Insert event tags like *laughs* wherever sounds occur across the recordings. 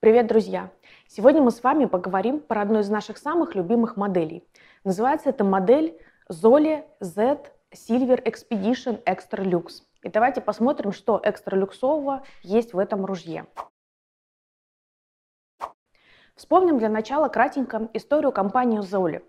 Привет, друзья! Сегодня мы с вами поговорим про одну из наших самых любимых моделей. Называется эта модель Zoli Z Silver Expedition Extra Lux. И давайте посмотрим, что экстра люксового есть в этом ружье. Вспомним для начала кратенько историю компании Zoli.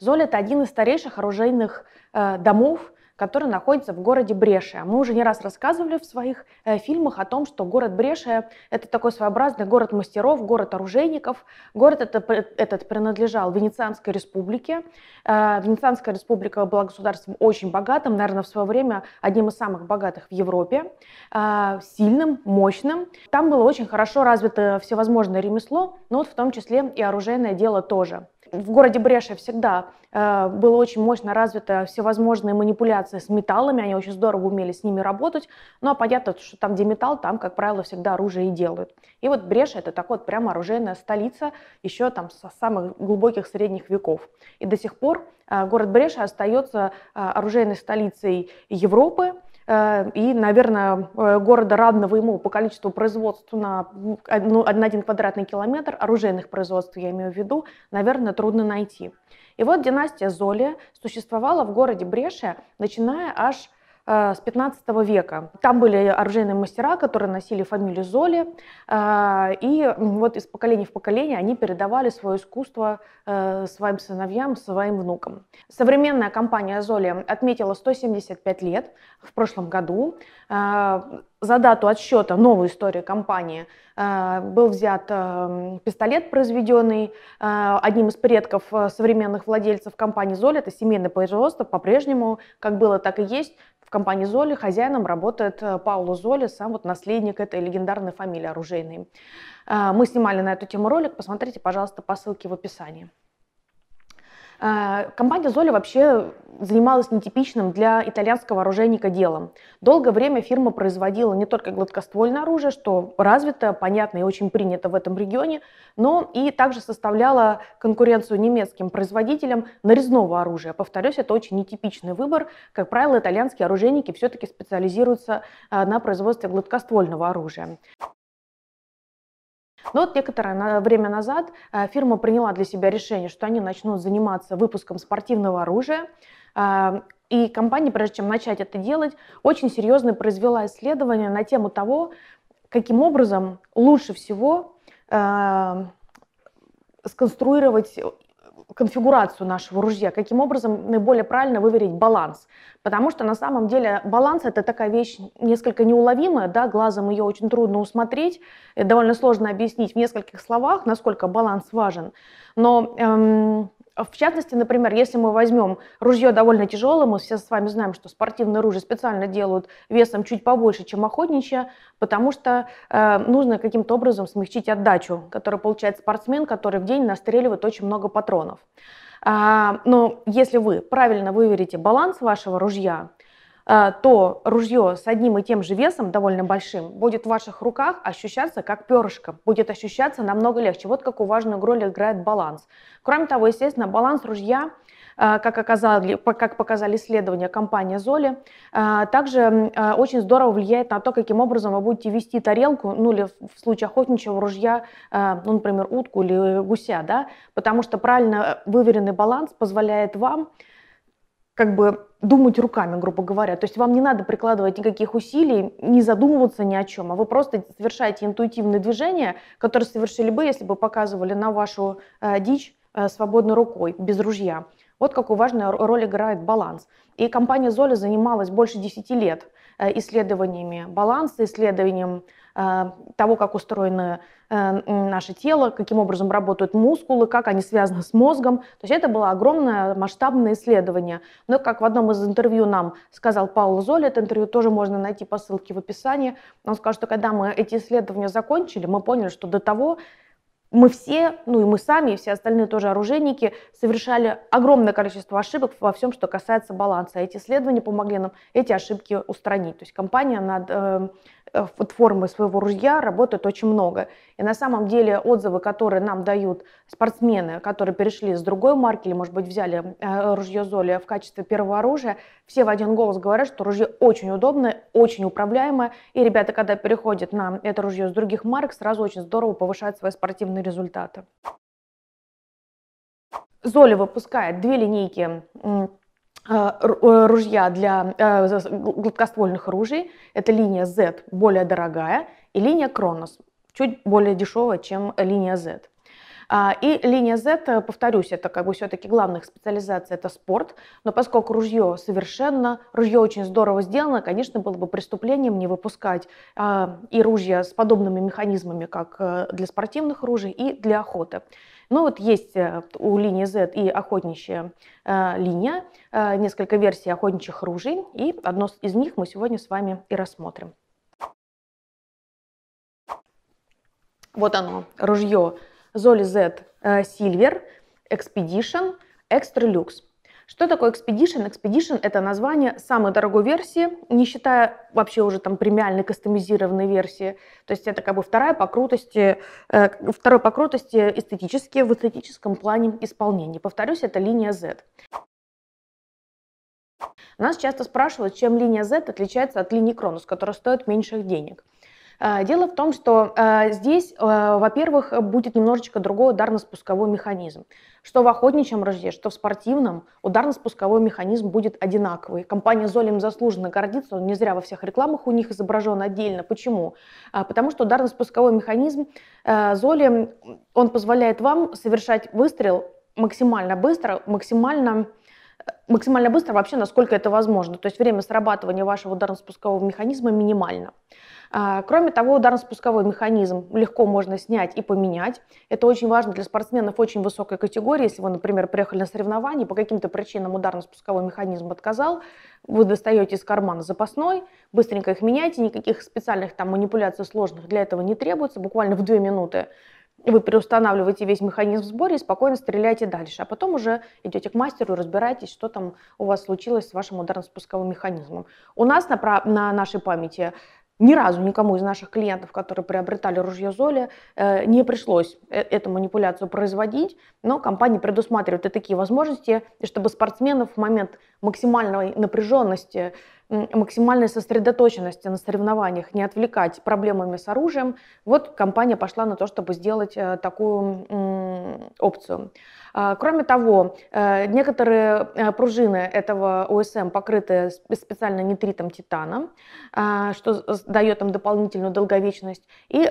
Zoli — это один из старейших оружейных э, домов который находится в городе Брешия. А мы уже не раз рассказывали в своих э, фильмах о том, что город Брешия – это такой своеобразный город мастеров, город оружейников. Город это, этот принадлежал Венецианской республике. Э, Венецианская республика была государством очень богатым, наверное, в свое время одним из самых богатых в Европе, э, сильным, мощным. Там было очень хорошо развито всевозможное ремесло, но вот в том числе и оружейное дело тоже в городе Бреша всегда э, было очень мощно развито всевозможные манипуляции с металлами, они очень здорово умели с ними работать, но понятно, что там, где металл, там, как правило, всегда оружие и делают. И вот Бреша это так вот прямо оружейная столица еще там со самых глубоких средних веков. И до сих пор э, город Бреша остается э, оружейной столицей Европы, Э, и, наверное, э, города равного ему по количеству производств на, ну, на один квадратный километр, оружейных производств я имею в виду, наверное, трудно найти. И вот династия Золия существовала в городе Брешия, начиная аж с Э, с 15 века. Там были оружейные мастера, которые носили фамилию Золи, э, и вот из поколения в поколение они передавали свое искусство э, своим сыновьям, своим внукам. Современная компания Золи отметила 175 лет в прошлом году. За дату отсчета новой истории компании был взят пистолет, произведенный одним из предков современных владельцев компании Золи. Это семейное производство, по-прежнему, как было, так и есть компании Золи хозяином работает э, Пауло Золи, сам вот наследник этой легендарной фамилии оружейной. Э, мы снимали на эту тему ролик, посмотрите, пожалуйста, по ссылке в описании. Э, компания «Золя» вообще занималась нетипичным для итальянского оружейника делом. Долгое время фирма производила не только гладкоствольное оружие, что развито, понятно и очень принято в этом регионе, но и также составляла конкуренцию немецким производителям нарезного оружия. Повторюсь, это очень нетипичный выбор. Как правило, итальянские оружейники все-таки специализируются э, на производстве гладкоствольного оружия. Но вот некоторое время назад э, фирма приняла для себя решение, что они начнут заниматься выпуском спортивного оружия. Э, и компания, прежде чем начать это делать, очень серьезно произвела исследование на тему того, каким образом лучше всего э, сконструировать конфигурацию нашего ружья, каким образом наиболее правильно выверить баланс. Потому что на самом деле баланс это такая вещь несколько неуловимая, да, глазом ее очень трудно усмотреть, э, довольно сложно объяснить в нескольких словах, насколько баланс важен. Но эм, а в частности, например, если мы возьмем ружье довольно тяжелое, мы все с вами знаем, что спортивное ружье специально делают весом чуть побольше, чем охотничье, потому что э, нужно каким-то образом смягчить отдачу, которую получает спортсмен, который в день настреливает очень много патронов. А, но если вы правильно выверите баланс вашего ружья, Э, то ружье с одним и тем же весом, довольно большим, будет в ваших руках ощущаться как перышко, будет ощущаться намного легче. Вот какую важную роль играет баланс. Кроме того, естественно, баланс ружья э, как, оказали, как показали исследования компании Золи, э, также очень здорово влияет на то, каким образом вы будете вести тарелку, ну или в случае охотничьего ружья, ну, например, утку или гуся, да, потому что правильно выверенный баланс позволяет вам как бы думать руками, грубо говоря. То есть вам не надо прикладывать никаких усилий, не задумываться ни о чем, а вы просто совершаете интуитивные движения, которые совершили бы, если бы показывали на вашу э, дичь э, свободной рукой, без ружья. Вот какую важную роль играет баланс. И компания Золя занималась больше 10 лет э, исследованиями баланса, исследованием Э, того, как устроено э, наше тело, каким образом работают мускулы, как они связаны с мозгом. То есть это было огромное масштабное исследование. Но, как в одном из интервью нам сказал Паул Золи, это интервью тоже можно найти по ссылке в описании, он сказал, что когда мы эти исследования закончили, мы поняли, что до того мы все, ну и мы сами, и все остальные тоже оружейники, совершали огромное количество ошибок во всем, что касается баланса. Эти исследования помогли нам эти ошибки устранить. То есть компания над э, э формой своего ружья работает очень много. И на самом деле отзывы, которые нам дают спортсмены, которые перешли с другой марки или, может быть, взяли э, ружье Золи в качестве первого оружия, все в один голос говорят, что ружье очень удобное, очень управляемое. И ребята, когда переходят на это ружье с других марок, сразу очень здорово повышают свои спортивные нужные результаты. Золи выпускает две линейки э, э, ружья для э, гладкоствольных ружей. Это линия Z более дорогая и линия Кронос чуть более дешевая, чем линия Z. А, и линия Z, э, повторюсь, это как бы все-таки главных их это спорт, но поскольку ружье совершенно, ружье очень здорово сделано, конечно, было бы преступлением не выпускать а, и ружья с подобными механизмами, как э, для спортивных ружей и для охоты. Ну вот есть э, у линии Z и охотничья линия, несколько версий охотничьих ружей, и одно из них мы сегодня с вами и рассмотрим. Вот оно, ружье Zoli Z э, Silver, Expedition, Extra Lux. Что такое Expedition? Expedition – это название самой дорогой версии, не считая вообще уже там премиальной кастомизированной версии. То есть это как бы вторая по крутости, э, второй по крутости эстетически, в эстетическом плане исполнения. Повторюсь, это линия Z. Нас часто спрашивают, чем линия Z отличается от линии Кронус, которая стоит меньших денег. А, дело в том, что а, здесь, а, во-первых, будет немножечко другой ударно-спусковой механизм. Что в охотничьем ружье, что в спортивном, ударно-спусковой механизм будет одинаковый. Компания «Золем» заслуженно гордится, он не зря во всех рекламах у них изображен отдельно. Почему? Потому что ударно-спусковой механизм «Золем», он позволяет вам совершать выстрел максимально быстро, максимально максимально быстро вообще, насколько это возможно. То есть время срабатывания вашего ударно-спускового механизма минимально. А, кроме того, ударно-спусковой механизм легко можно снять и поменять. Это очень важно для спортсменов очень высокой категории. Если вы, например, приехали на соревнования, по каким-то причинам ударно-спусковой механизм отказал, вы достаете из кармана запасной, быстренько их меняете, никаких специальных там манипуляций сложных для этого не требуется, буквально в две минуты вы переустанавливаете весь механизм в сборе и спокойно стреляете дальше. А потом уже идете к мастеру и разбираетесь, что там у вас случилось с вашим ударно-спусковым механизмом. У нас на, на нашей памяти ни разу никому из наших клиентов, которые приобретали ружье Золи, э, не пришлось э, эту манипуляцию производить, но компания предусматривает и такие возможности, чтобы спортсменов в момент максимальной напряженности максимальной сосредоточенности на соревнованиях, не отвлекать проблемами с оружием, вот компания пошла на то, чтобы сделать э, такую опцию. А, кроме того, э, некоторые э, пружины этого ОСМ покрыты специально нитритом титана, а, что дает им дополнительную долговечность. И,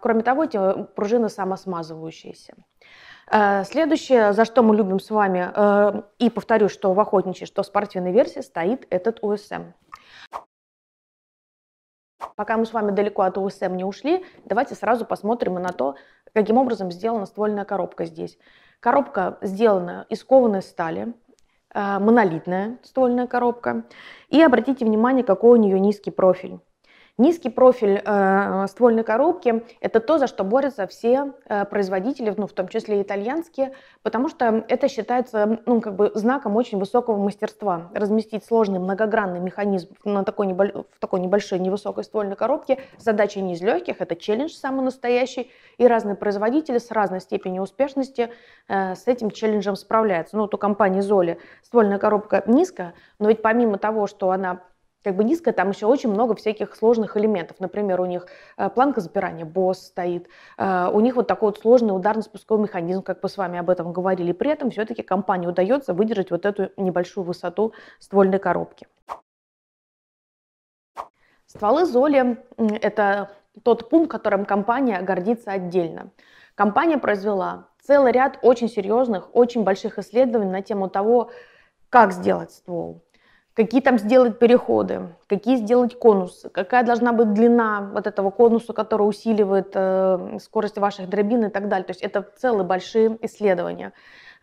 кроме того, эти пружины самосмазывающиеся. Э, следующее, за что мы любим с вами, э, и повторю, что в охотничьей, что в спортивной версии стоит этот УСМ. Пока мы с вами далеко от УСМ не ушли, давайте сразу посмотрим на то, каким образом сделана ствольная коробка здесь. Коробка сделана из кованой стали, э, монолитная ствольная коробка. И обратите внимание, какой у нее низкий профиль. Низкий профиль э, ствольной коробки – это то, за что борются все э, производители, ну, в том числе и итальянские, потому что это считается ну, как бы знаком очень высокого мастерства. Разместить сложный многогранный механизм на такой небольшой, в такой небольшой невысокой ствольной коробке – задача не из легких, это челлендж самый настоящий, и разные производители с разной степенью успешности э, с этим челленджем справляются. Ну, вот у компании Zola ствольная коробка низкая, но ведь помимо того, что она как бы низкая, там еще очень много всяких сложных элементов. Например, у них э, планка запирания, босс стоит, э, у них вот такой вот сложный ударно-спусковой механизм, как мы с вами об этом говорили. При этом все-таки компании удается выдержать вот эту небольшую высоту ствольной коробки. Стволы Золи – это тот пункт, которым компания гордится отдельно. Компания произвела целый ряд очень серьезных, очень больших исследований на тему того, как сделать ствол, какие там сделать переходы, какие сделать конусы, какая должна быть длина вот этого конуса, который усиливает э, скорость ваших дробин и так далее. То есть это целые большие исследования.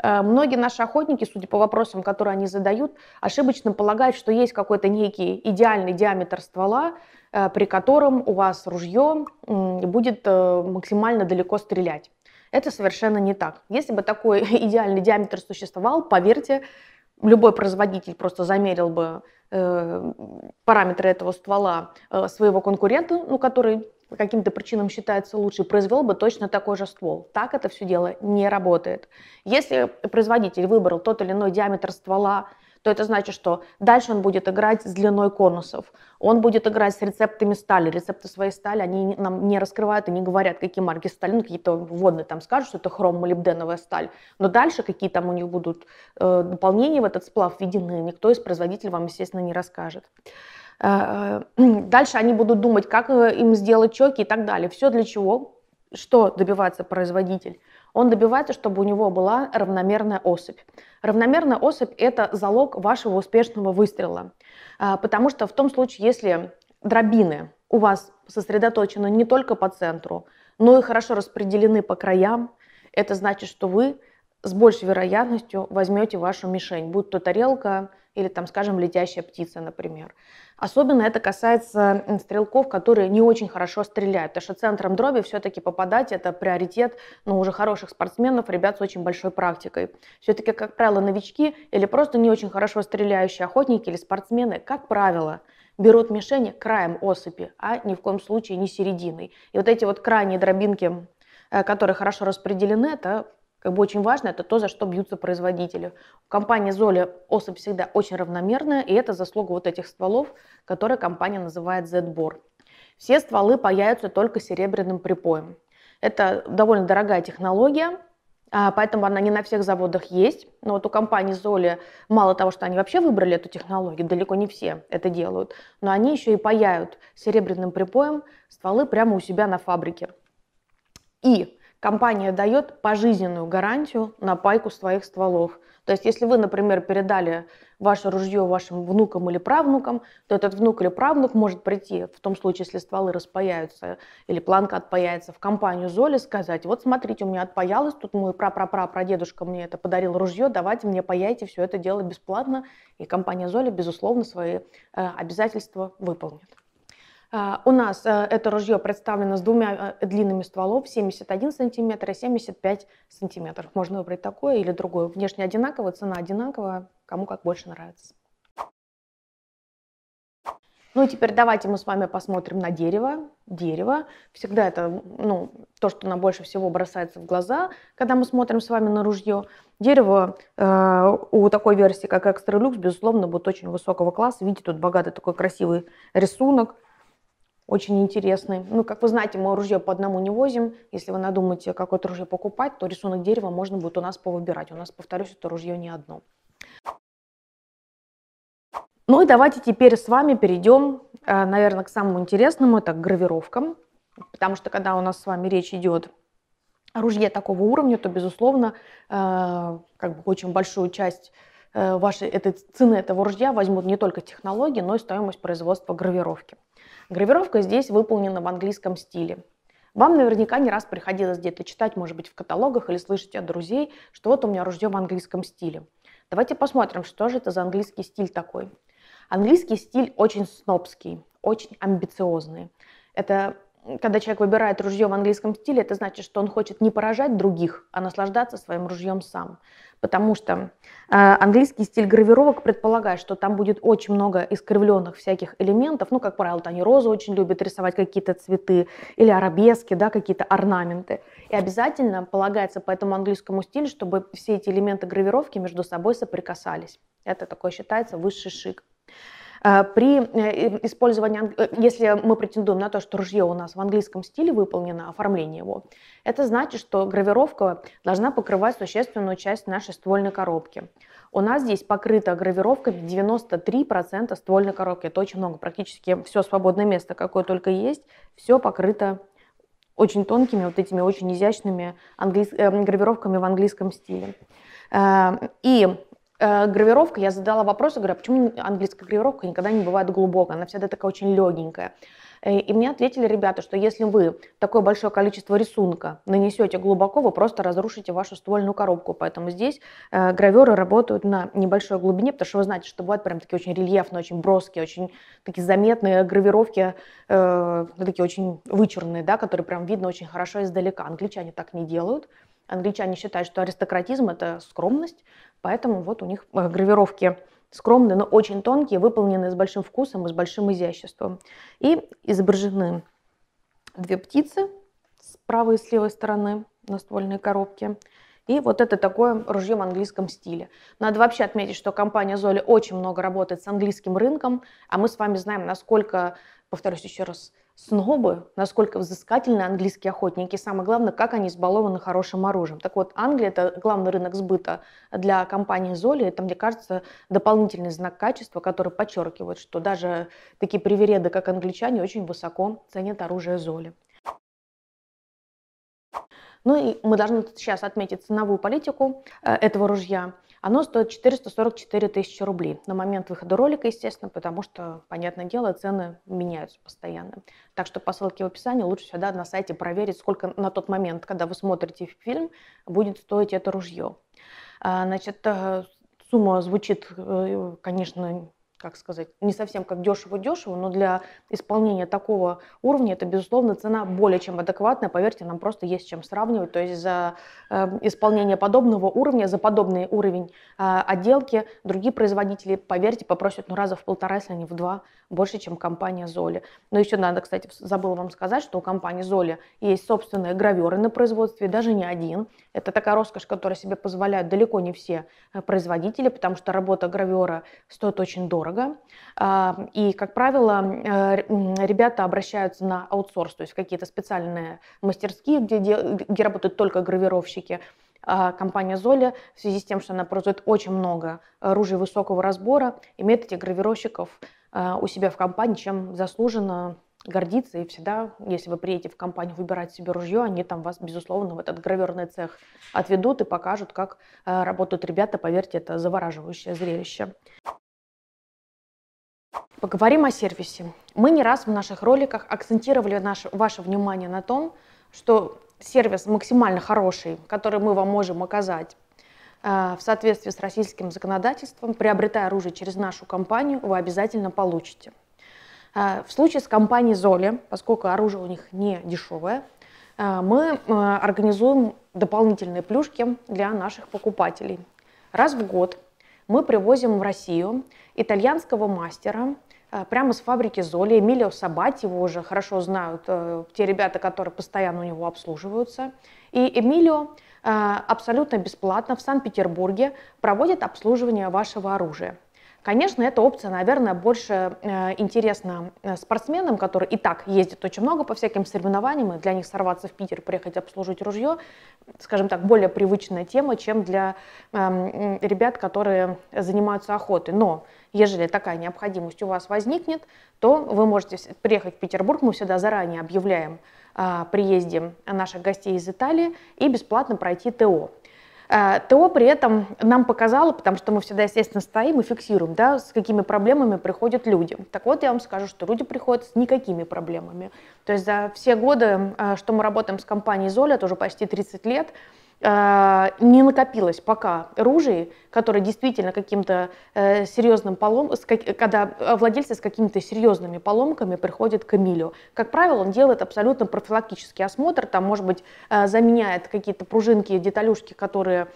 Э, многие наши охотники, судя по вопросам, которые они задают, ошибочно полагают, что есть какой-то некий идеальный диаметр ствола, э, при котором у вас ружье э, будет э, максимально далеко стрелять. Это совершенно не так. Если бы такой *laughs* идеальный диаметр существовал, поверьте, любой производитель просто замерил бы э, параметры этого ствола э, своего конкурента, ну, который по каким-то причинам считается лучше, произвел бы точно такой же ствол. Так это все дело не работает. Если производитель выбрал тот или иной диаметр ствола, то это значит, что дальше он будет играть с длиной конусов, он будет играть с рецептами стали, рецепты своей стали, они нам не раскрывают и не говорят, какие марки стали, ну, какие-то вводные там скажут, что это хром, молибденовая сталь, но дальше какие там у них будут э, дополнения в этот сплав введены, никто из производителей вам, естественно, не расскажет. Э, э, *clears throat* дальше они будут думать, как э, им сделать чеки и так далее. Все для чего? что добивается производитель? Он добивается, чтобы у него была равномерная особь. Равномерная особь – это залог вашего успешного выстрела. А, потому что в том случае, если дробины у вас сосредоточены не только по центру, но и хорошо распределены по краям, это значит, что вы с большей вероятностью возьмете вашу мишень, будь то тарелка или, там, скажем, летящая птица, например. Особенно это касается стрелков, которые не очень хорошо стреляют, потому что центром дроби все-таки попадать это приоритет ну, уже хороших спортсменов, ребят с очень большой практикой. Все-таки, как правило, новички или просто не очень хорошо стреляющие охотники или спортсмены, как правило, берут мишени краем осыпи, а ни в коем случае не серединой. И вот эти вот крайние дробинки э, которые хорошо распределены, это как бы очень важно, это то, за что бьются производители. компании Золи особь всегда очень равномерная, и это заслуга вот этих стволов, которые компания называет Z-бор. Все стволы паяются только серебряным припоем. Это довольно дорогая технология, а, поэтому она не на всех заводах есть. Но вот у компании Золи мало того, что они вообще выбрали эту технологию, далеко не все это делают, но они еще и паяют серебряным припоем стволы прямо у себя на фабрике. И компания дает пожизненную гарантию на пайку своих стволов. То есть, если вы, например, передали ваше ружье вашим внукам или правнукам, то этот внук или правнук может прийти, в том случае, если стволы распаяются или планка отпаяется, в компанию Золи сказать, вот смотрите, у меня отпаялось, тут мой прапрапрапрадедушка мне это подарил ружье, давайте мне паяйте все это дело бесплатно, и компания Золи, безусловно, свои э, обязательства выполнит. А, у нас э, это ружье представлено с двумя э, длинными стволов 71 сантиметр и 75 сантиметров. Можно выбрать такое или другое. Внешне одинаково, цена одинаковая, кому как больше нравится. Ну и теперь давайте мы с вами посмотрим на дерево. Дерево всегда это ну, то, что нам больше всего бросается в глаза, когда мы смотрим с вами на ружье. Дерево э, у такой версии, как Экстралюкс, безусловно, будет очень высокого класса. Видите, тут богатый такой красивый рисунок очень интересный. Ну, как вы знаете, мы ружье по одному не возим. Если вы надумаете какое-то ружье покупать, то рисунок дерева можно будет у нас повыбирать. У нас, повторюсь, это ружье не одно. Ну и давайте теперь с вами перейдем, э, наверное, к самому интересному, это к гравировкам. Потому что когда у нас с вами речь идет о ружье такого уровня, то, безусловно, э, как бы очень большую часть э, вашей этой цены этого ружья возьмут не только технологии, но и стоимость производства гравировки. Гравировка здесь выполнена в английском стиле. Вам наверняка не раз приходилось где-то читать, может быть, в каталогах или слышать от друзей, что вот у меня ружье в английском стиле. Давайте посмотрим, что же это за английский стиль такой. Английский стиль очень снобский, очень амбициозный. Это когда человек выбирает ружье в английском стиле, это значит, что он хочет не поражать других, а наслаждаться своим ружьем сам. Потому что э, английский стиль гравировок предполагает, что там будет очень много искривленных всяких элементов. Ну, как правило, они розы очень любят рисовать какие-то цветы или арабески, да, какие-то орнаменты. И обязательно полагается по этому английскому стилю, чтобы все эти элементы гравировки между собой соприкасались. Это такое считается высший шик. А, при э, использовании, э, если мы претендуем на то, что ружье у нас в английском стиле выполнено, оформление его, это значит, что гравировка должна покрывать существенную часть нашей ствольной коробки. У нас здесь покрыта гравировками 93% ствольной коробки. Это очень много, практически все свободное место, какое только есть, все покрыто очень тонкими, вот этими очень изящными английс... Э, гравировками в английском стиле. И Э, гравировка, я задала вопрос, я говорю, а почему английская гравировка никогда не бывает глубокая, она всегда такая очень легенькая. Э, и мне ответили ребята, что если вы такое большое количество рисунка нанесете глубоко, вы просто разрушите вашу ствольную коробку. Поэтому здесь э, граверы работают на небольшой глубине, потому что вы знаете, что бывают прям такие очень рельефные, очень броские, очень такие заметные гравировки, э, такие очень вычурные, да, которые прям видно очень хорошо издалека. Англичане так не делают. Англичане считают, что аристократизм – это скромность, Поэтому вот у них э, гравировки скромные, но очень тонкие, выполненные с большим вкусом и с большим изяществом. И изображены две птицы с правой и с левой стороны наствольной коробки. И вот это такое ружье в английском стиле. Надо вообще отметить, что компания Золи очень много работает с английским рынком, а мы с вами знаем, насколько, повторюсь еще раз, снобы, насколько взыскательны английские охотники, и самое главное, как они избалованы хорошим оружием. Так вот, Англия – это главный рынок сбыта для компании «Золи». Это, мне кажется, дополнительный знак качества, который подчеркивает, что даже такие привереды, как англичане, очень высоко ценят оружие «Золи». Ну и мы должны сейчас отметить ценовую политику э, этого ружья – оно стоит 444 тысячи рублей на момент выхода ролика, естественно, потому что, понятное дело, цены меняются постоянно. Так что по ссылке в описании лучше всегда на сайте проверить, сколько на тот момент, когда вы смотрите фильм, будет стоить это ружье. А, значит, э, сумма звучит, э, конечно, как сказать, не совсем как дешево-дешево, но для исполнения такого уровня это, безусловно, цена более чем адекватная. Поверьте, нам просто есть чем сравнивать. То есть за э, исполнение подобного уровня, за подобный уровень э, отделки другие производители, поверьте, попросят ну, раза в полтора, если не в два, больше, чем компания Золи. Но еще надо, кстати, забыла вам сказать, что у компании Золи есть собственные граверы на производстве, даже не один. Это такая роскошь, которую себе позволяют далеко не все э, производители, потому что работа гравера стоит очень дорого дорого. А, и, как правило, э, ребята обращаются на аутсорс, то есть какие-то специальные мастерские, где, где работают только гравировщики. А компания Золя в связи с тем, что она производит очень много ружей высокого разбора, имеет этих гравировщиков а, у себя в компании, чем заслуженно гордиться. И всегда, если вы приедете в компанию выбирать себе ружье, они там вас, безусловно, в этот граверный цех отведут и покажут, как э, работают ребята. Поверьте, это завораживающее зрелище. Поговорим о сервисе. Мы не раз в наших роликах акцентировали наше, ваше внимание на том, что сервис максимально хороший, который мы вам можем оказать э, в соответствии с российским законодательством, приобретая оружие через нашу компанию, вы обязательно получите. Э, в случае с компанией «Золи», поскольку оружие у них не дешевое, э, мы э, организуем дополнительные плюшки для наших покупателей. Раз в год мы привозим в Россию итальянского мастера а, прямо с фабрики Золи. Эмилио Сабати его уже хорошо знают э, те ребята, которые постоянно у него обслуживаются. И Эмилио а, абсолютно бесплатно в Санкт-Петербурге проводит обслуживание вашего оружия. Конечно, эта опция, наверное, больше э, интересна э, спортсменам, которые и так ездят очень много по всяким соревнованиям, и для них сорваться в Питер, приехать обслужить ружье, скажем так, более привычная тема, чем для эм, ребят, которые занимаются охотой. Но ежели такая необходимость у вас возникнет, то вы можете приехать в Петербург, мы всегда заранее объявляем о приезде наших гостей из Италии и бесплатно пройти ТО. Э, то при этом нам показало, потому что мы всегда, естественно, стоим и фиксируем, да, с какими проблемами приходят люди. Так вот, я вам скажу, что люди приходят с никакими проблемами. То есть за все годы, э, что мы работаем с компанией «Золя», это уже почти 30 лет, Э, не накопилось пока ружей, которое действительно каким-то э, серьезным полом, когда владельцы с какими-то серьезными поломками приходят к Эмилю. Как правило, он делает абсолютно профилактический осмотр, там, может быть, э, заменяет какие-то пружинки, деталюшки, которые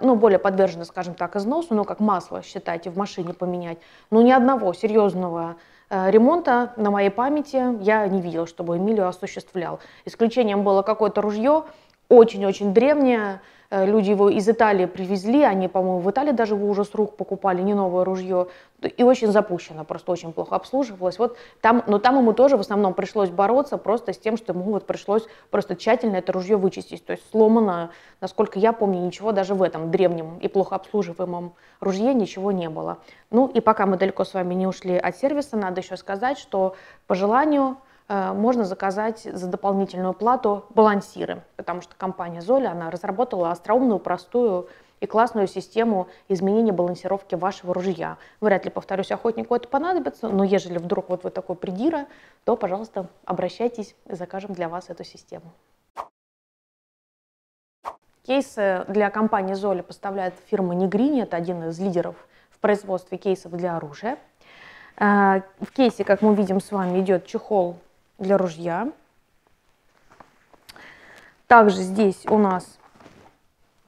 ну, более подвержены, скажем так, износу, но ну, как масло, считайте, в машине поменять. Но ни одного серьезного ремонта на моей памяти я не видела, чтобы Эмилио осуществлял. Исключением было какое-то ружье, очень-очень древнее. Э, люди его из Италии привезли, они, по-моему, в Италии даже его уже с рук покупали, не новое ружье. И очень запущено, просто очень плохо обслуживалось. Вот там, но там ему тоже в основном пришлось бороться просто с тем, что ему вот пришлось просто тщательно это ружье вычистить. То есть сломано, насколько я помню, ничего даже в этом древнем и плохо обслуживаемом ружье ничего не было. Ну и пока мы далеко с вами не ушли от сервиса, надо еще сказать, что по желанию Э, можно заказать за дополнительную плату балансиры, потому что компания Золя, она разработала остроумную, простую и классную систему изменения балансировки вашего ружья. Вряд ли, повторюсь, охотнику это понадобится, но ежели вдруг вот вы такой придира, то, пожалуйста, обращайтесь, и закажем для вас эту систему. Кейсы для компании Золи поставляет фирма Негрини, это один из лидеров в производстве кейсов для оружия. Э, в кейсе, как мы видим с вами, идет чехол для ружья. Также здесь у нас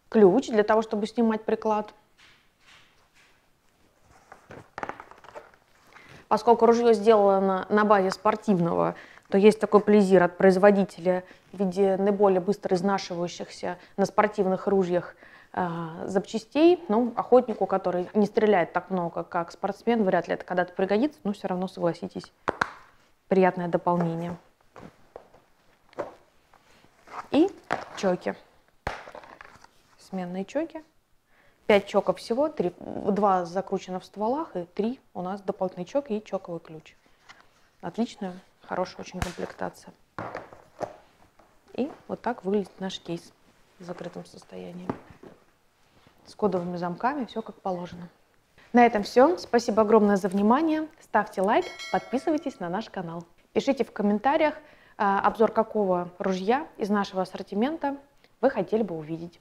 ключ для того, чтобы снимать приклад. Поскольку ружье сделано на базе спортивного, то есть такой плезир от производителя в виде наиболее быстро изнашивающихся на спортивных ружьях э, запчастей. Ну, охотнику, который не стреляет так много, как спортсмен, вряд ли это когда-то пригодится, но все равно согласитесь приятное дополнение. И чоки. Сменные чоки. 5 чоков всего, 3, 2 закручено в стволах и 3 у нас дополнительный чок и чоковый ключ. Отличная, хорошая очень комплектация. И вот так выглядит наш кейс в закрытом состоянии. С кодовыми замками, все как положено. На этом все. Спасибо огромное за внимание. Ставьте лайк, подписывайтесь на наш канал. Пишите в комментариях, а, обзор какого ружья из нашего ассортимента вы хотели бы увидеть.